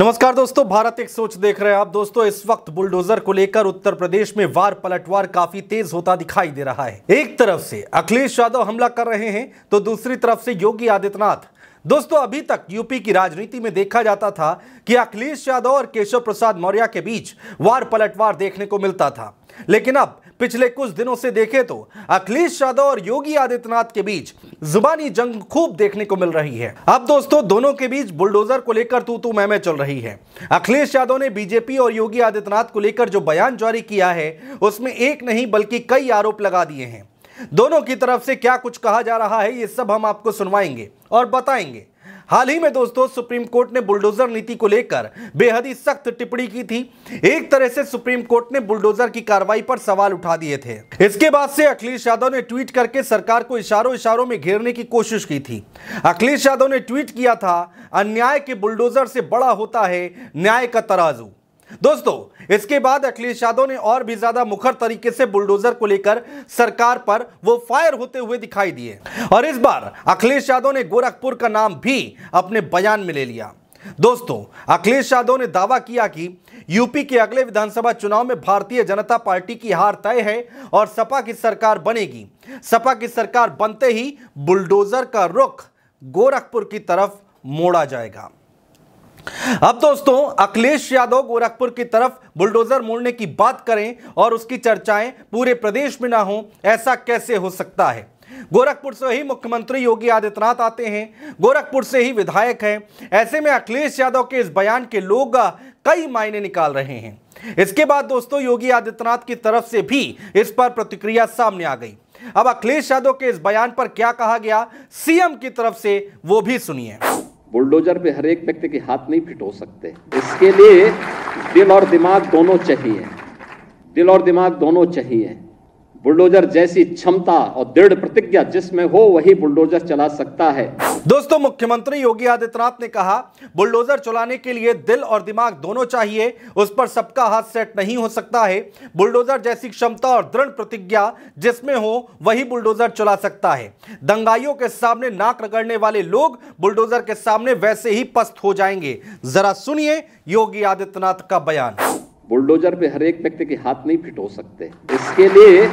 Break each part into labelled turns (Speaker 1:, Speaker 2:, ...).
Speaker 1: नमस्कार दोस्तों भारत एक सोच देख रहे हैं आप दोस्तों इस वक्त बुलडोजर को लेकर उत्तर प्रदेश में वार पलटवार काफी तेज होता दिखाई दे रहा है एक तरफ से अखिलेश यादव हमला कर रहे हैं तो दूसरी तरफ से योगी आदित्यनाथ दोस्तों अभी तक यूपी की राजनीति में देखा जाता था कि अखिलेश यादव और केशव प्रसाद मौर्य के बीच वार पलटवार देखने को मिलता था लेकिन अब पिछले कुछ दिनों से देखे तो अखिलेश यादव और योगी आदित्यनाथ के बीच जुबानी जंग खूब देखने को मिल रही है अब दोस्तों दोनों के बीच बुलडोजर को लेकर तू तू मैं चल रही है अखिलेश यादव ने बीजेपी और योगी आदित्यनाथ को लेकर जो बयान जारी किया है उसमें एक नहीं बल्कि कई आरोप लगा दिए हैं दोनों की तरफ से क्या कुछ कहा जा रहा है ये सब हम आपको सुनवाएंगे और बताएंगे हाल ही में दोस्तों सुप्रीम कोर्ट ने बुलडोजर नीति को लेकर बेहद ही सख्त टिप्पणी की थी एक तरह से सुप्रीम कोर्ट ने बुलडोजर की कार्रवाई पर सवाल उठा दिए थे इसके बाद से अखिलेश यादव ने ट्वीट करके सरकार को इशारों इशारों में घेरने की कोशिश की थी अखिलेश यादव ने ट्वीट किया था अन्याय के बुलडोजर से बड़ा होता है न्याय का तराजू दोस्तों इसके बाद अखिलेश यादव ने और भी ज्यादा मुखर तरीके से बुलडोजर को लेकर सरकार पर वो फायर होते हुए दिखाई दिए और इस बार अखिलेश यादव ने गोरखपुर का नाम भी अपने बयान में ले लिया दोस्तों अखिलेश यादव ने दावा किया कि यूपी के अगले विधानसभा चुनाव में भारतीय जनता पार्टी की हार तय है और सपा की सरकार बनेगी सपा की सरकार बनते ही बुलडोजर का रुख गोरखपुर की तरफ मोड़ा जाएगा अब दोस्तों अखिलेश यादव गोरखपुर की तरफ बुलडोजर मोड़ने की बात करें और उसकी चर्चाएं पूरे प्रदेश में ना हो ऐसा कैसे हो सकता है गोरखपुर से ही मुख्यमंत्री योगी आदित्यनाथ आते हैं गोरखपुर से ही विधायक हैं ऐसे में अखिलेश यादव के इस बयान के लोग कई मायने निकाल रहे हैं इसके बाद दोस्तों योगी आदित्यनाथ की तरफ से भी इस पर प्रतिक्रिया सामने आ गई अब अखिलेश यादव के इस बयान पर क्या कहा गया
Speaker 2: सीएम की तरफ से वो भी सुनिए बुलडोजर पे हर एक व्यक्ति के हाथ नहीं फिट हो सकते इसके लिए दिल और दिमाग दोनों चाहिए दिल और दिमाग दोनों चाहिए बुलडोजर जैसी क्षमता और दृढ़ प्रतिज्ञा जिसमें हो वही बुलडोजर चला सकता है दोस्तों मुख्यमंत्री योगी आदित्यनाथ ने कहा बुलडोजर चलाने के लिए
Speaker 1: दिल और दिमाग दोनों चाहिए उस पर सबका हाथ सेट नहीं हो सकता है बुलडोजर जैसी क्षमता और दृढ़ प्रतिज्ञा जिसमें हो वही बुलडोजर चला सकता है दंगाइयों के सामने नाक रगड़ने वाले लोग बुलडोजर के सामने वैसे ही पस्त हो जाएंगे जरा सुनिए
Speaker 2: योगी आदित्यनाथ का बयान बुलडोजर पे हर एक व्यक्ति के हाथ नहीं फिट हो सकते इसके लिए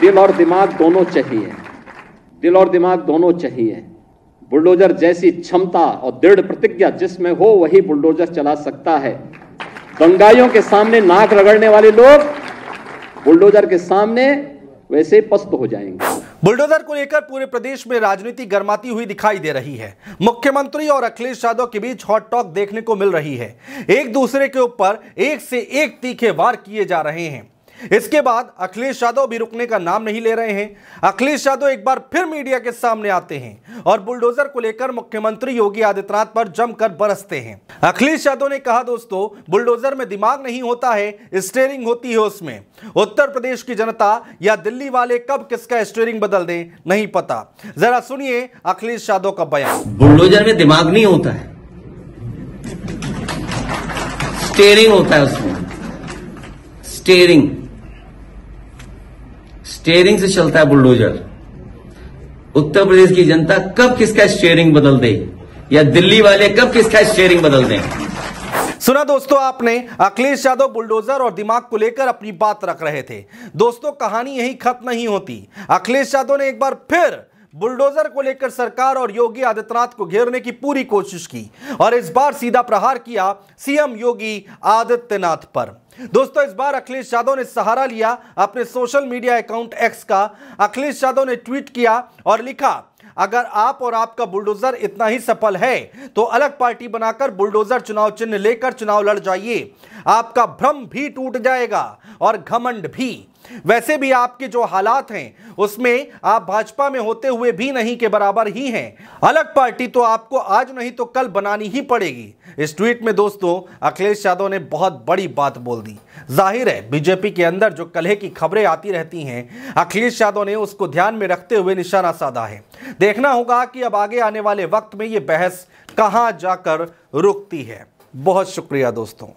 Speaker 2: दिल और दिमाग दोनों चाहिए दिल और दिमाग दोनों चाहिए बुलडोजर जैसी क्षमता और दृढ़ प्रतिज्ञा जिसमें हो वही बुलडोजर चला सकता है दंगाइयों के सामने नाक रगड़ने वाले लोग बुलडोजर के सामने वैसे पस्त हो जाएंगे
Speaker 1: बुलडोजर को लेकर पूरे प्रदेश में राजनीति गर्माती हुई दिखाई दे रही है मुख्यमंत्री और अखिलेश यादव के बीच हॉट टॉक देखने को मिल रही है एक दूसरे के ऊपर एक से एक तीखे वार किए जा रहे हैं इसके बाद अखिलेश यादव भी रुकने का नाम नहीं ले रहे हैं अखिलेश यादव एक बार फिर मीडिया के सामने आते हैं और बुलडोजर को लेकर मुख्यमंत्री योगी आदित्यनाथ पर जमकर बरसते हैं अखिलेश यादव ने कहा दोस्तों बुलडोजर में दिमाग नहीं होता है स्टेयरिंग होती है उसमें उत्तर प्रदेश की जनता या दिल्ली वाले कब किसका स्टेयरिंग बदल दे नहीं पता जरा सुनिए अखिलेश यादव का बयान
Speaker 2: बुलडोजर में दिमाग नहीं होता है स्टेयरिंग होता है उसमें स्टेयरिंग स्टेयरिंग से चलता है बुलडोजर उत्तर प्रदेश की जनता कब किसका स्टेयरिंग बदल दे या दिल्ली वाले कब किसका स्टेयरिंग बदल दें
Speaker 1: सुना दोस्तों आपने अखिलेश यादव बुलडोजर और दिमाग को लेकर अपनी बात रख रहे थे दोस्तों कहानी यही खत्म नहीं होती अखिलेश यादव ने एक बार फिर बुलडोजर को लेकर सरकार और योगी आदित्यनाथ को घेरने की पूरी कोशिश की और इस बार सीधा प्रहार किया सीएम योगी आदित्यनाथ पर दोस्तों इस बार अखिलेश यादव ने सहारा लिया अपने सोशल मीडिया अकाउंट एक्स का अखिलेश यादव ने ट्वीट किया और लिखा अगर आप और आपका बुलडोजर इतना ही सफल है तो अलग पार्टी बनाकर बुलडोजर चुनाव चिन्ह लेकर चुनाव लड़ जाइए आपका भ्रम भी टूट जाएगा और घमंड भी वैसे भी आपके जो हालात हैं उसमें आप भाजपा में होते हुए भी नहीं के बराबर ही हैं अलग पार्टी तो आपको आज नहीं तो कल बनानी ही पड़ेगी इस ट्वीट में दोस्तों अखिलेश यादव ने बहुत बड़ी बात बोल दी जाहिर है बीजेपी के अंदर जो कलह की खबरें आती रहती हैं अखिलेश यादव ने उसको ध्यान में रखते हुए निशाना साधा है देखना होगा कि अब आगे आने वाले वक्त में ये बहस कहाँ जाकर रुकती है बहुत शुक्रिया दोस्तों